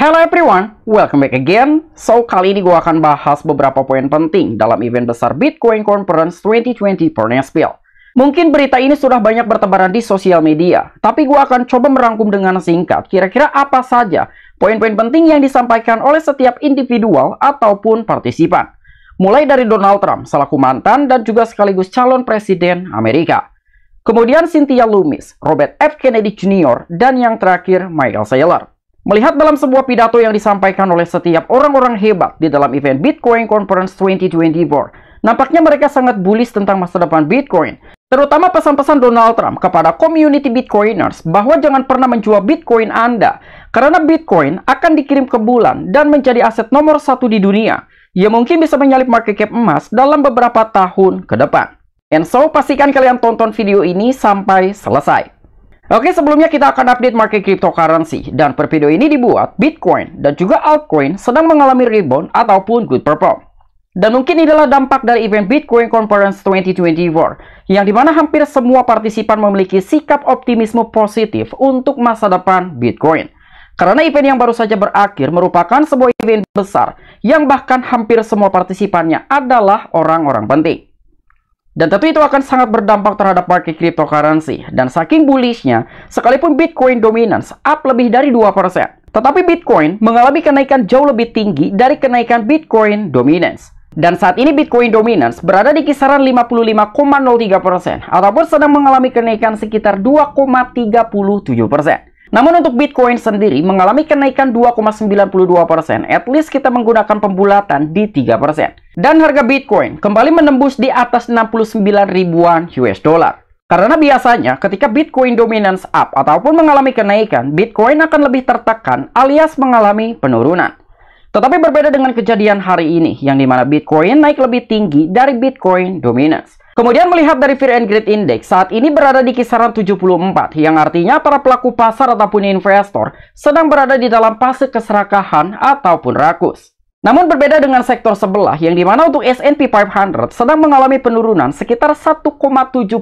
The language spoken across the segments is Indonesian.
Hello everyone, welcome back again. So, kali ini gue akan bahas beberapa poin penting dalam event besar Bitcoin Conference 2020 Nashville. Mungkin berita ini sudah banyak bertebaran di sosial media, tapi gue akan coba merangkum dengan singkat kira-kira apa saja poin-poin penting yang disampaikan oleh setiap individual ataupun partisipan. Mulai dari Donald Trump selaku mantan dan juga sekaligus calon presiden Amerika. Kemudian Cynthia Loomis, Robert F. Kennedy Jr., dan yang terakhir Michael Saylor. Melihat dalam sebuah pidato yang disampaikan oleh setiap orang-orang hebat di dalam event Bitcoin Conference 2024, nampaknya mereka sangat bullish tentang masa depan Bitcoin. Terutama pesan-pesan Donald Trump kepada community Bitcoiners bahwa jangan pernah menjual Bitcoin Anda, karena Bitcoin akan dikirim ke bulan dan menjadi aset nomor satu di dunia, yang mungkin bisa menyalip market cap emas dalam beberapa tahun ke depan. And so, pastikan kalian tonton video ini sampai selesai. Oke, sebelumnya kita akan update market cryptocurrency dan per video ini dibuat Bitcoin dan juga altcoin sedang mengalami rebound ataupun good perform. Dan mungkin inilah dampak dari event Bitcoin Conference 2024 yang dimana hampir semua partisipan memiliki sikap optimisme positif untuk masa depan Bitcoin. Karena event yang baru saja berakhir merupakan sebuah event besar yang bahkan hampir semua partisipannya adalah orang-orang penting. Dan tentu itu akan sangat berdampak terhadap market cryptocurrency. Dan saking bullishnya, sekalipun Bitcoin dominance up lebih dari 2%, tetapi Bitcoin mengalami kenaikan jauh lebih tinggi dari kenaikan Bitcoin dominance. Dan saat ini Bitcoin dominance berada di kisaran 55,03% ataupun sedang mengalami kenaikan sekitar 2,37%. Namun untuk Bitcoin sendiri mengalami kenaikan 2,92%, at least kita menggunakan pembulatan di 3% dan harga Bitcoin kembali menembus di atas 69 ribuan US dollar. Karena biasanya ketika Bitcoin dominance up ataupun mengalami kenaikan, Bitcoin akan lebih tertekan alias mengalami penurunan. Tetapi berbeda dengan kejadian hari ini, yang dimana Bitcoin naik lebih tinggi dari Bitcoin dominance. Kemudian melihat dari Fear and Greed Index, saat ini berada di kisaran 74, yang artinya para pelaku pasar ataupun investor sedang berada di dalam fase keserakahan ataupun rakus. Namun berbeda dengan sektor sebelah yang dimana untuk S&P 500 sedang mengalami penurunan sekitar 1,72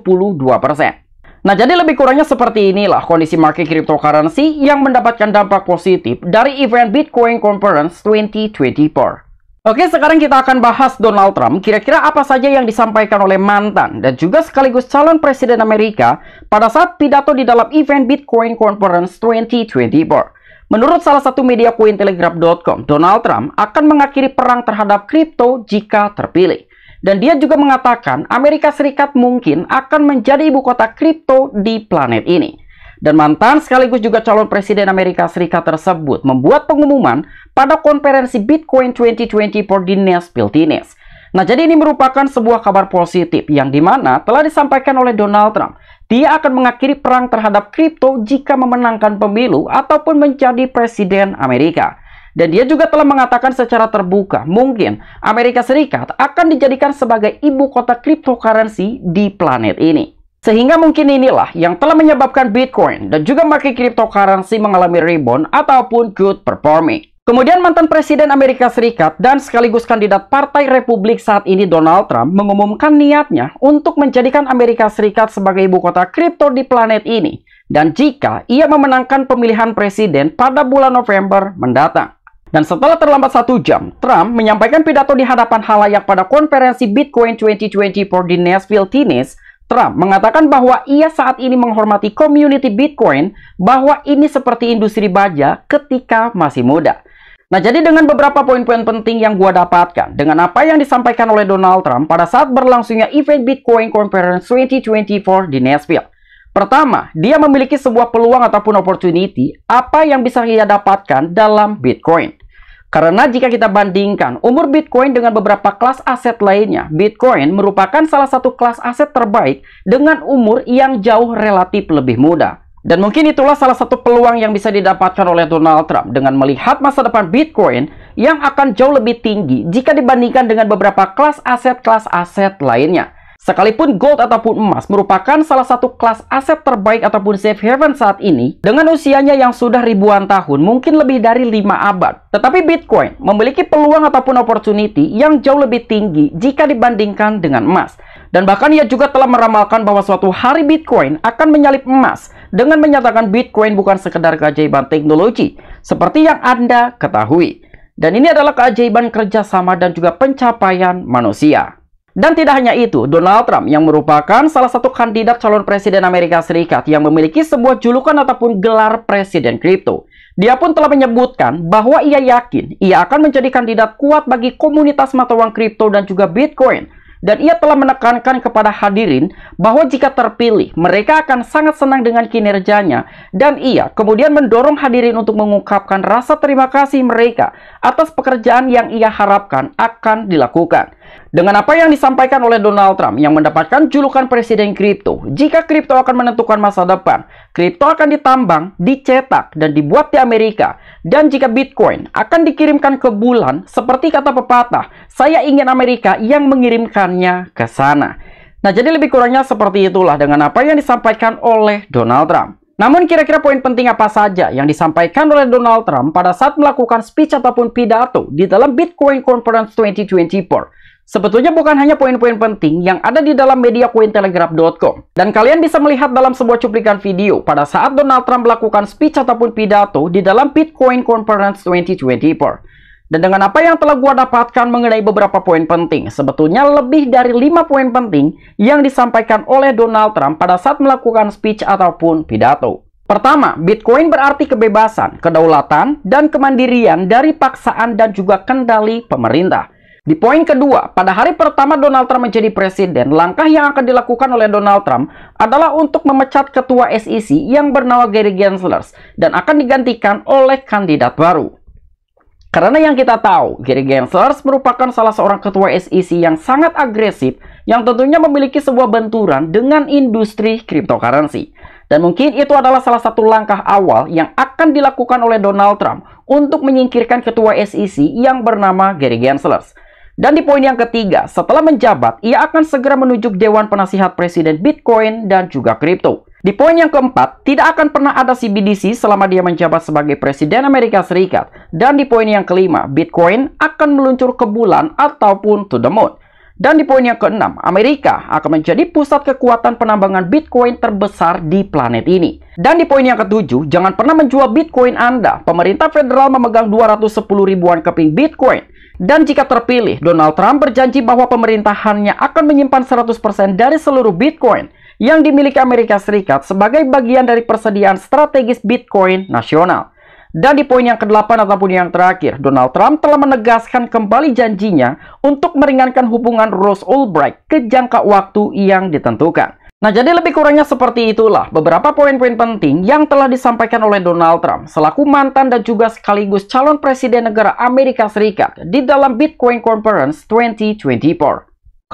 persen. Nah jadi lebih kurangnya seperti inilah kondisi market cryptocurrency yang mendapatkan dampak positif dari event Bitcoin Conference 2024. Oke sekarang kita akan bahas Donald Trump kira-kira apa saja yang disampaikan oleh mantan dan juga sekaligus calon presiden Amerika pada saat pidato di dalam event Bitcoin Conference 2024. Menurut salah satu media Cointelegraph.com, Donald Trump akan mengakhiri perang terhadap kripto jika terpilih. Dan dia juga mengatakan Amerika Serikat mungkin akan menjadi ibu kota kripto di planet ini. Dan mantan sekaligus juga calon presiden Amerika Serikat tersebut membuat pengumuman pada konferensi Bitcoin 2020 di Nashville, Tennessee. Nah, jadi ini merupakan sebuah kabar positif yang dimana telah disampaikan oleh Donald Trump dia akan mengakhiri perang terhadap kripto jika memenangkan pemilu ataupun menjadi presiden Amerika. Dan dia juga telah mengatakan secara terbuka, mungkin Amerika Serikat akan dijadikan sebagai ibu kota cryptocurrency di planet ini. Sehingga mungkin inilah yang telah menyebabkan Bitcoin dan juga market cryptocurrency mengalami rebound ataupun good performing. Kemudian mantan Presiden Amerika Serikat dan sekaligus kandidat Partai Republik saat ini Donald Trump mengumumkan niatnya untuk menjadikan Amerika Serikat sebagai ibu kota kripto di planet ini. Dan jika ia memenangkan pemilihan presiden pada bulan November mendatang. Dan setelah terlambat satu jam, Trump menyampaikan pidato di hadapan halayak pada konferensi Bitcoin 2024 di Nashville, Tennessee, Trump mengatakan bahwa ia saat ini menghormati community Bitcoin, bahwa ini seperti industri baja ketika masih muda. Nah, jadi dengan beberapa poin-poin penting yang gua dapatkan dengan apa yang disampaikan oleh Donald Trump pada saat berlangsungnya event Bitcoin Conference 2024 di Nashville. Pertama, dia memiliki sebuah peluang ataupun opportunity apa yang bisa ia dapatkan dalam Bitcoin. Karena jika kita bandingkan umur Bitcoin dengan beberapa kelas aset lainnya, Bitcoin merupakan salah satu kelas aset terbaik dengan umur yang jauh relatif lebih muda. Dan mungkin itulah salah satu peluang yang bisa didapatkan oleh Donald Trump dengan melihat masa depan Bitcoin yang akan jauh lebih tinggi jika dibandingkan dengan beberapa kelas aset-kelas aset lainnya. Sekalipun gold ataupun emas merupakan salah satu kelas aset terbaik ataupun safe haven saat ini, dengan usianya yang sudah ribuan tahun, mungkin lebih dari 5 abad. Tetapi Bitcoin memiliki peluang ataupun opportunity yang jauh lebih tinggi jika dibandingkan dengan emas. Dan bahkan ia juga telah meramalkan bahwa suatu hari Bitcoin akan menyalip emas dengan menyatakan Bitcoin bukan sekedar keajaiban teknologi seperti yang Anda ketahui. Dan ini adalah keajaiban kerjasama dan juga pencapaian manusia. Dan tidak hanya itu, Donald Trump yang merupakan salah satu kandidat calon presiden Amerika Serikat yang memiliki sebuah julukan ataupun gelar presiden kripto. Dia pun telah menyebutkan bahwa ia yakin ia akan menjadi kandidat kuat bagi komunitas mata uang kripto dan juga Bitcoin dan ia telah menekankan kepada hadirin bahwa jika terpilih, mereka akan sangat senang dengan kinerjanya. Dan ia kemudian mendorong hadirin untuk mengungkapkan rasa terima kasih mereka atas pekerjaan yang ia harapkan akan dilakukan. Dengan apa yang disampaikan oleh Donald Trump yang mendapatkan julukan presiden kripto, jika kripto akan menentukan masa depan, kripto akan ditambang, dicetak, dan dibuat di Amerika. Dan jika Bitcoin akan dikirimkan ke bulan, seperti kata pepatah, saya ingin Amerika yang mengirimkannya ke sana. Nah, jadi lebih kurangnya seperti itulah dengan apa yang disampaikan oleh Donald Trump. Namun kira-kira poin penting apa saja yang disampaikan oleh Donald Trump pada saat melakukan speech ataupun pidato di dalam Bitcoin Conference 2024? Sebetulnya bukan hanya poin-poin penting yang ada di dalam media Cointelegraph.com. Dan kalian bisa melihat dalam sebuah cuplikan video pada saat Donald Trump melakukan speech ataupun pidato di dalam Bitcoin Conference 2024. Dan dengan apa yang telah gua dapatkan mengenai beberapa poin penting, sebetulnya lebih dari 5 poin penting yang disampaikan oleh Donald Trump pada saat melakukan speech ataupun pidato. Pertama, Bitcoin berarti kebebasan, kedaulatan, dan kemandirian dari paksaan dan juga kendali pemerintah. Di poin kedua, pada hari pertama Donald Trump menjadi presiden, langkah yang akan dilakukan oleh Donald Trump adalah untuk memecat ketua SEC yang bernama Gary Gensler dan akan digantikan oleh kandidat baru. Karena yang kita tahu, Gary Gensler merupakan salah seorang ketua SEC yang sangat agresif yang tentunya memiliki sebuah benturan dengan industri cryptocurrency. Dan mungkin itu adalah salah satu langkah awal yang akan dilakukan oleh Donald Trump untuk menyingkirkan ketua SEC yang bernama Gary Gensler. Dan di poin yang ketiga, setelah menjabat, ia akan segera menunjuk Dewan Penasihat Presiden Bitcoin dan juga kripto. Di poin yang keempat, tidak akan pernah ada CBDC selama dia menjabat sebagai Presiden Amerika Serikat. Dan di poin yang kelima, Bitcoin akan meluncur ke bulan ataupun to the moon. Dan di poin yang keenam, Amerika akan menjadi pusat kekuatan penambangan Bitcoin terbesar di planet ini. Dan di poin yang ketujuh, jangan pernah menjual Bitcoin Anda. Pemerintah federal memegang 210 ribuan keping Bitcoin dan jika terpilih, Donald Trump berjanji bahwa pemerintahannya akan menyimpan 100% dari seluruh Bitcoin yang dimiliki Amerika Serikat sebagai bagian dari persediaan strategis Bitcoin nasional. Dan di poin yang ke-8 ataupun yang terakhir, Donald Trump telah menegaskan kembali janjinya untuk meringankan hubungan Rose Ulbricht ke jangka waktu yang ditentukan. Nah, jadi lebih kurangnya seperti itulah beberapa poin-poin penting yang telah disampaikan oleh Donald Trump selaku mantan dan juga sekaligus calon presiden negara Amerika Serikat di dalam Bitcoin Conference 2024.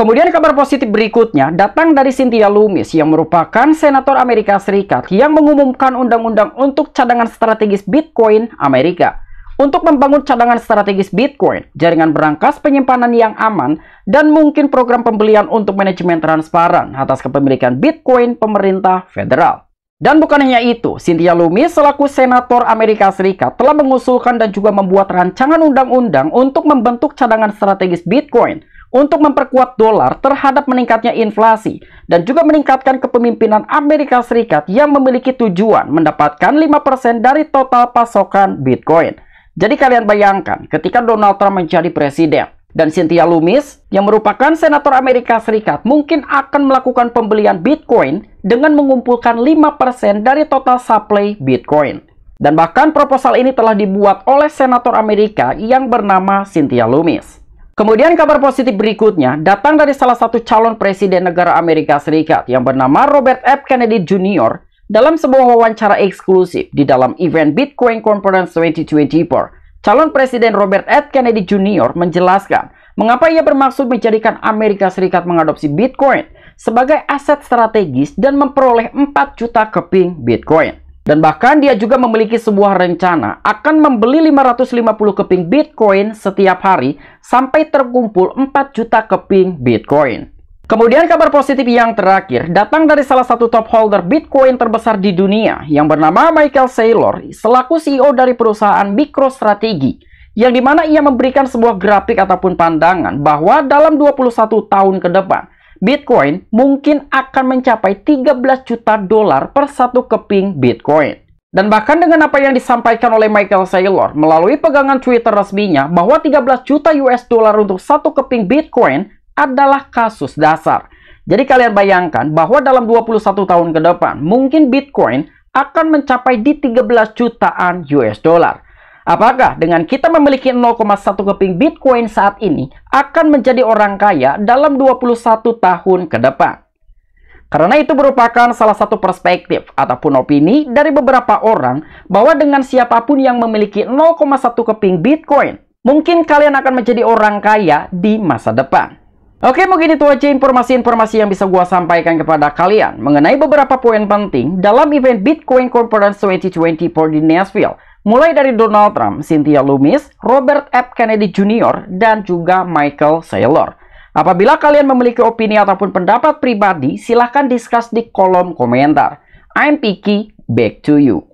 Kemudian kabar positif berikutnya datang dari Cynthia Loomis yang merupakan senator Amerika Serikat yang mengumumkan undang-undang untuk cadangan strategis Bitcoin Amerika. Untuk membangun cadangan strategis Bitcoin, jaringan berangkas penyimpanan yang aman, dan mungkin program pembelian untuk manajemen transparan atas kepemilikan Bitcoin pemerintah federal. Dan bukan hanya itu, Cynthia Lummis selaku senator Amerika Serikat telah mengusulkan dan juga membuat rancangan undang-undang untuk membentuk cadangan strategis Bitcoin untuk memperkuat dolar terhadap meningkatnya inflasi dan juga meningkatkan kepemimpinan Amerika Serikat yang memiliki tujuan mendapatkan 5% dari total pasokan Bitcoin. Jadi kalian bayangkan, ketika Donald Trump menjadi presiden, dan Cynthia Lumis yang merupakan senator Amerika Serikat, mungkin akan melakukan pembelian Bitcoin dengan mengumpulkan 5% dari total supply Bitcoin. Dan bahkan proposal ini telah dibuat oleh senator Amerika yang bernama Cynthia Lumis. Kemudian kabar positif berikutnya datang dari salah satu calon presiden negara Amerika Serikat yang bernama Robert F. Kennedy Jr. Dalam sebuah wawancara eksklusif di dalam event Bitcoin Conference 2024, calon Presiden Robert F. Kennedy Jr. menjelaskan mengapa ia bermaksud menjadikan Amerika Serikat mengadopsi Bitcoin sebagai aset strategis dan memperoleh 4 juta keping Bitcoin. Dan bahkan dia juga memiliki sebuah rencana akan membeli 550 keping Bitcoin setiap hari sampai terkumpul 4 juta keping Bitcoin. Kemudian kabar positif yang terakhir datang dari salah satu top holder Bitcoin terbesar di dunia yang bernama Michael Saylor selaku CEO dari perusahaan MicroStrategy yang dimana ia memberikan sebuah grafik ataupun pandangan bahwa dalam 21 tahun ke depan Bitcoin mungkin akan mencapai 13 juta dolar per satu keping Bitcoin. Dan bahkan dengan apa yang disampaikan oleh Michael Saylor melalui pegangan Twitter resminya bahwa 13 juta US dollar untuk satu keping Bitcoin adalah kasus dasar. Jadi kalian bayangkan bahwa dalam 21 tahun ke depan, mungkin Bitcoin akan mencapai di 13 jutaan US dollar. Apakah dengan kita memiliki 0,1 keping Bitcoin saat ini akan menjadi orang kaya dalam 21 tahun ke depan? Karena itu merupakan salah satu perspektif ataupun opini dari beberapa orang bahwa dengan siapapun yang memiliki 0,1 keping Bitcoin, mungkin kalian akan menjadi orang kaya di masa depan. Oke, mungkin itu aja informasi-informasi yang bisa gua sampaikan kepada kalian mengenai beberapa poin penting dalam event Bitcoin Conference 2024 di Nashville. Mulai dari Donald Trump, Cynthia Loomis, Robert F. Kennedy Jr., dan juga Michael Saylor. Apabila kalian memiliki opini ataupun pendapat pribadi, silahkan discuss di kolom komentar. I'm Piki, back to you.